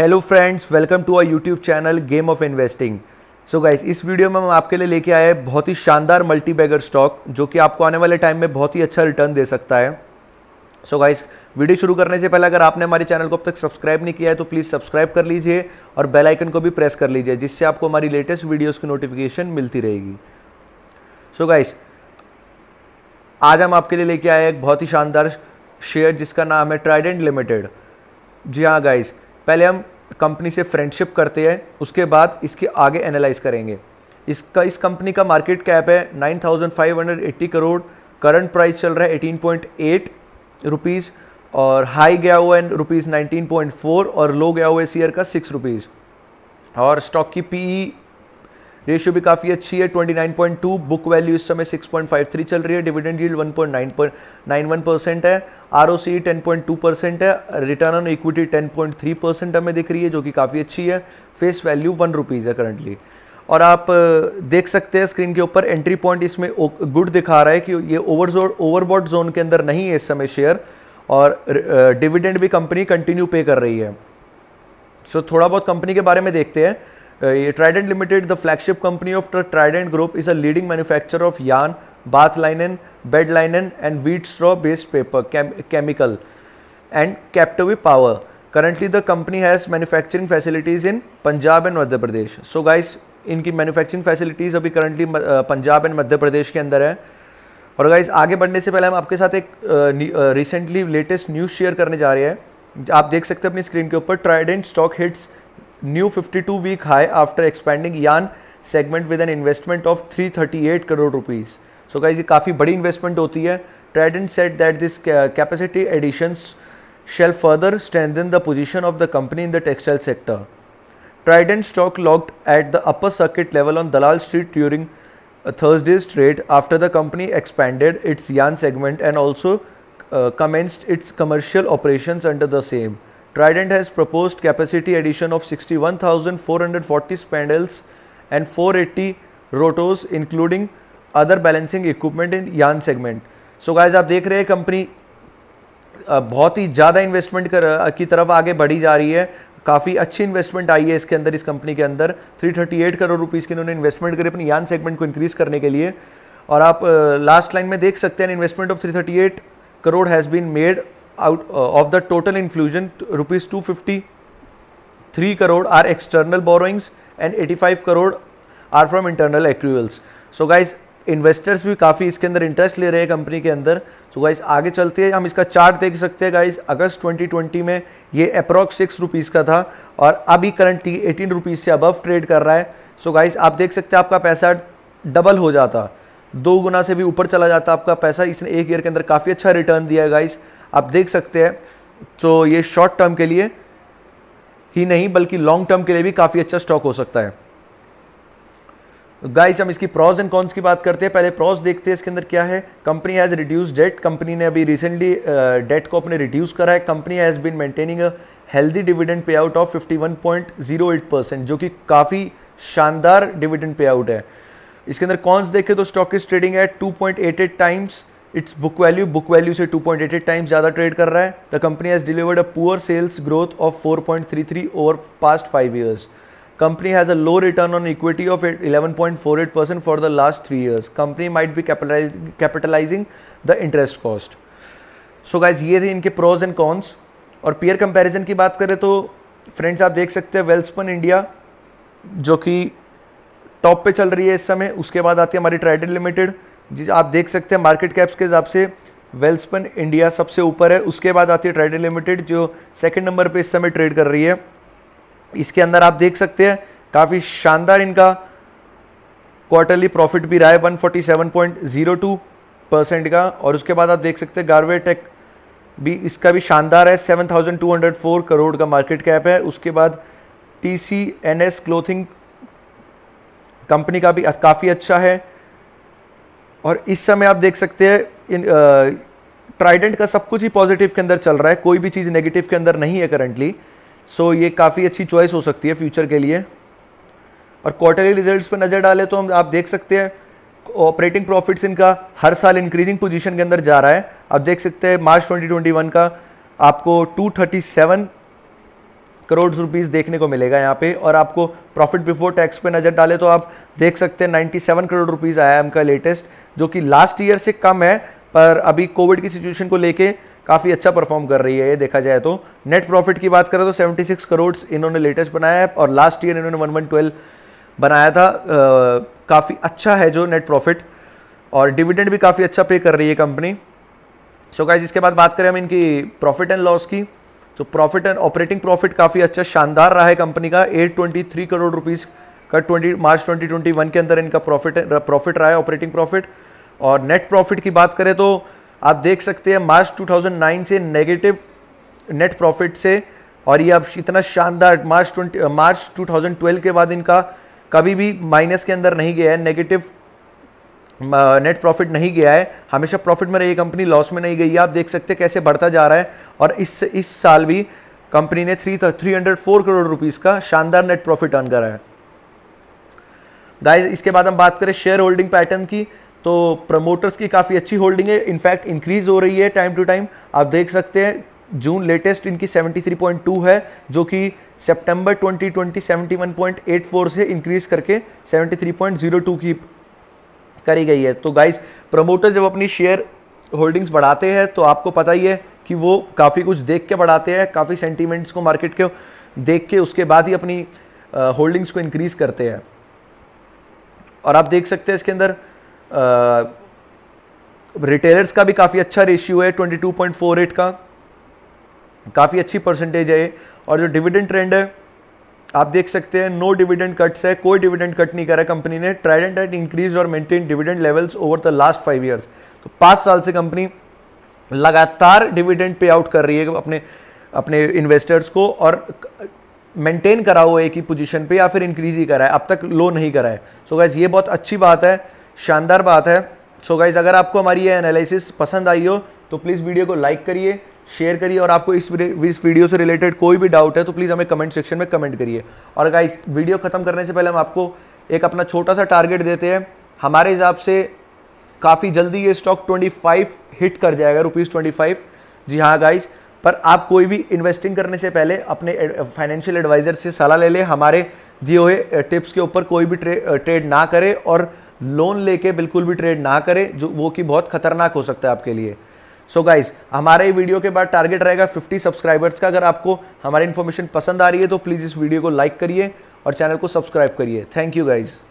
Hello friends welcome to our YouTube channel game of investing so guys इस video में हम आपके लिए लेके आए बहुत ही शानदार मल्टी बैगर स्टॉक जो कि आपको आने वाले टाइम में बहुत ही अच्छा रिटर्न दे सकता है सो so गाइस वीडियो शुरू करने से पहले अगर आपने हमारे चैनल को अब तक सब्सक्राइब नहीं किया है तो प्लीज़ सब्सक्राइब कर लीजिए और बेल आइकन को भी प्रेस कर लीजिए जिससे आपको हमारी लेटेस्ट वीडियोस की नोटिफिकेशन मिलती रहेगी सो so गाइस आज हम आपके लिए लेके आए एक बहुत ही शानदार शेयर जिसका नाम है ट्राइडेंट लिमिटेड जी हाँ गाइज़ पहले हम कंपनी से फ्रेंडशिप करते हैं उसके बाद इसके आगे एनालाइज करेंगे इसका इस कंपनी का मार्केट कैप है 9,580 करोड़ करंट प्राइस चल रहा है 18.8 रुपीस और हाई गया हुआ है रुपीज़ नाइनटीन और लो गया हुआ है सीयर का सिक्स रुपीज़ और स्टॉक की पी रेशियो भी काफ़ी अच्छी है 29.2 बुक वैल्यू इस समय 6.53 चल रही है डिविडेंड यील्ड 1.91 परसेंट है R O C ten percent है रिटर्न ऑन इक्विटी 10.3 परसेंट हमें दिख रही है जो कि काफ़ी अच्छी है फेस वैल्यू वन रुपीज़ है करंटली और आप देख सकते हैं स्क्रीन के ऊपर एंट्री पॉइंट इसमें गुड दिखा रहा है कि ये ओवर ओवरबॉट जोन के अंदर नहीं है इस समय शेयर और डिविडेंड भी कंपनी कंटिन्यू पे कर रही है सो so, थोड़ा बहुत कंपनी के बारे में देखते हैं Uh, ये Trident limited the flagship company of the Trident group is a leading manufacturer of yarn bath linen bed linen and wheat straw based paper chemical and captive power currently the company has manufacturing facilities in Punjab and Madhya Pradesh so guys इनकी manufacturing facilities अभी currently Punjab and Madhya Pradesh के अंदर है और guys आगे बढ़ने से पहले हम आपके साथ एक रिसेंटली लेटेस्ट न्यूज़ शेयर करने जा रहे हैं आप देख सकते हैं अपनी स्क्रीन के ऊपर Trident stock hits new 52 week high after expanding yarn segment with an investment of three thirty eight crore rupees so guys ये काफ़ी बड़ी इन्वेस्टमेंट होती है Trident said that this capacity addition shall further strengthen the position of the company in the textile sector Trident stock locked at the upper circuit level on Dalal street during Thursday's trade after the company expanded it's yarn segment and also commenced its commercial operation under the same Trident has proposed capacity addition of 61,440 spindles and 480 rotors including other balancing equipment in yarn segment. So guys आप देख रहे हैं company बहुत ही ज़्यादा investment कर की तरफ आगे बढ़ी जा रही है काफ़ी अच्छी इन्वेस्टमेंट आई है इसके अंदर इस कंपनी के अंदर 338 करोड़ रुपीस की इन्होंने इन्वेस्टमेंट करी अपनी यान सेगमेंट को इंक्रीज करने के लिए और आप लास्ट लाइन में देख सकते हैं investment of 338 crore has been made of the total infusion rupees two fifty three crore are external borrowings and eighty five crore are from internal accruals so guys investors भी काफ़ी इसके अंदर इंटरेस्ट ले रहे हैं कंपनी के अंदर सो so गाइज आगे चलते हैं हम इसका चार्ट देख सकते हैं गाइज अगस्त 2020 में ये अप्रॉक्स सिक्स रुपीज़ का था और अभी करंटली एटीन रुपीज़ से अबव ट्रेड कर रहा है सो so गाइज आप देख सकते हैं आपका पैसा डबल हो जाता दो गुना से भी ऊपर चला जाता आपका पैसा इसने एक ईयर के अंदर काफ़ी अच्छा रिटर्न दिया है गाइज़ आप देख सकते हैं तो ये शॉर्ट टर्म के लिए ही नहीं बल्कि लॉन्ग टर्म के लिए भी काफ़ी अच्छा स्टॉक हो सकता है गाइस हम इसकी प्रॉज एंड कॉन्स की बात करते हैं पहले प्रॉज देखते हैं इसके अंदर क्या है company has reduce debt company ने अभी रिसेंटली डेट uh, को अपने रिड्यूस करा है company has been maintaining a healthy dividend pay out of fifty percent जो कि काफ़ी शानदार डिविडेंड पे आउट है इसके अंदर कॉन्स देखें तो स्टॉक इज ट्रेडिंग है two times its book value book value से 2.88 टाइम्स ज़्यादा ट्रेड कर रहा है the company has delivered a poor sales growth of 4.33 over past five years company has a low return on equity of 11.48 percent for the last three years company might be capitalising the interest cost so guys ये थे इनके pros and cons और पियर comparison की बात करें तो friends आप देख सकते हैं वेल्सपन इंडिया जो कि टॉप पे चल रही है इस समय उसके बाद आती है हमारी ट्राइडेड लिमिटेड जी आप देख सकते हैं मार्केट कैप्स के हिसाब से वेल्सपन इंडिया सबसे ऊपर है उसके बाद आती है ट्राइडल लिमिटेड जो सेकंड नंबर पे इस समय ट्रेड कर रही है इसके अंदर आप देख सकते हैं काफ़ी शानदार इनका क्वार्टरली प्रॉफिट भी रहा है वन परसेंट का और उसके बाद आप देख सकते हैं गारवे टेक भी इसका भी शानदार है 7,204 करोड़ का मार्केट कैप है उसके बाद T C N S clothing company का भी काफ़ी अच्छा है और इस समय आप देख सकते हैं ट्राइडेंट का सब कुछ ही पॉजिटिव के अंदर चल रहा है कोई भी चीज़ नेगेटिव के अंदर नहीं है करंटली सो so, ये काफ़ी अच्छी चॉइस हो सकती है फ्यूचर के लिए और क्वार्टरली रिजल्ट्स पर नज़र डालें तो हम आप देख सकते हैं ऑपरेटिंग प्रॉफिट्स इनका हर साल इंक्रीजिंग पोजीशन के अंदर जा रहा है आप देख सकते हैं मार्च 2021 का आपको 237 करोड़ रुपीस देखने को मिलेगा यहाँ पे और आपको प्रॉफिट बिफोर टैक्स पे नज़र डाले तो आप देख सकते हैं 97 करोड़ रुपीस आया है उनका लेटेस्ट जो कि लास्ट ईयर से कम है पर अभी कोविड की सिचुएशन को लेके काफ़ी अच्छा परफॉर्म कर रही है ये देखा जाए तो नेट प्रॉफिट की बात करें तो 76 करोड़ इन्होंने लेटेस्ट बनाया है और लास्ट ईयर इन्होंने वन वन ट्वेल्व बनाया था काफ़ी अच्छा है जो नेट प्रॉफिट और डिविडेंड भी काफ़ी अच्छा पे कर रही है कंपनी सो so गाइज इसके बाद बात करें हम इनकी प्रॉफिट एंड लॉस की तो प्रॉफिट एंड ऑपरेटिंग प्रॉफिट काफ़ी अच्छा शानदार रहा है कंपनी का 823 करोड़ रुपीस का 20 मार्च 2021 के अंदर इनका प्रॉफिट प्रॉफिट रहा है ऑपरेटिंग प्रॉफिट और नेट प्रॉफिट की बात करें तो आप देख सकते हैं मार्च 2009 से नेगेटिव नेट प्रॉफिट से और ये अब इतना शानदार मार्च ट्वेंटी मार्च टू के बाद इनका कभी भी माइनस के अंदर नहीं गया है नेगेटिव नेट प्रॉफिट नहीं गया है हमेशा प्रॉफिट में रही कंपनी लॉस में नहीं गई है आप देख सकते कैसे बढ़ता जा रहा है और इस इस साल भी कंपनी ने three three hundred four crore rupees का शानदार नेट प्रॉफिट अर्न करा है गाइस इसके बाद हम बात करें शेयर होल्डिंग पैटर्न की तो प्रमोटर्स की काफ़ी अच्छी होल्डिंग है इनफैक्ट इंक्रीज हो रही है टाइम टू टाइम आप देख सकते हैं जून लेटेस्ट इनकी 73.2 है जो कि सितंबर 2020 71.84 से इंक्रीज करके 73.02 की करी गई है तो गाइस प्रमोटर जब अपनी शेयर होल्डिंग्स बढ़ाते हैं तो आपको पता ही है कि वो काफ़ी कुछ देख के बढ़ाते हैं काफ़ी सेंटीमेंट्स को मार्केट के देख के उसके बाद ही अपनी होल्डिंग्स को इंक्रीज़ करते हैं और आप देख सकते हैं इसके अंदर रिटेलर्स का भी काफ़ी अच्छा रेशियो है 22.48 का काफ़ी अच्छी परसेंटेज है और जो डिविडेंड ट्रेंड है आप देख सकते हैं नो डिविडेंड कट्स है कोई डिविडेंड कट नहीं करा कंपनी ने ट्राइडेंट एट इंक्रीज और maintain dividend levels over the last five years तो पाँच साल से कंपनी लगातार डिविडेंड पे आउट कर रही है अपने अपने इन्वेस्टर्स को और मेंटेन करा हुआ एक ही पोजीशन पे या फिर इंक्रीज ही करा है अब तक लो नहीं करा है सो so गाइज ये बहुत अच्छी बात है शानदार बात है सो so गाइज अगर आपको हमारी ये एनालिसिस पसंद आई हो तो प्लीज़ वीडियो को लाइक करिए शेयर करिए और आपको इस इस वीडियो से रिलेटेड कोई भी डाउट है तो प्लीज़ हमें कमेंट सेक्शन में कमेंट करिए और इस वीडियो ख़त्म करने से पहले हम आपको एक अपना छोटा सा टारगेट देते हैं हमारे हिसाब से काफ़ी जल्दी ये स्टॉक 25 हिट कर जाएगा रुपीज़ ट्वेंटी जी हाँ गाइस पर आप कोई भी इन्वेस्टिंग करने से पहले अपने फाइनेंशियल एडवाइज़र से सलाह ले लें हमारे दिए हुए टिप्स के ऊपर कोई भी ट्रे, ट्रेड ना करें और लोन लेके बिल्कुल भी ट्रेड ना करें जो वो कि बहुत खतरनाक हो सकता है आपके लिए सो गाइज हमारे वीडियो के बाद टारगेट रहेगा 50 सब्सक्राइबर्स का अगर आपको हमारी इन्फॉर्मेशन पसंद आ रही है तो प्लीज़ इस वीडियो को लाइक करिए और चैनल को सब्सक्राइब करिए थैंक यू गाइज़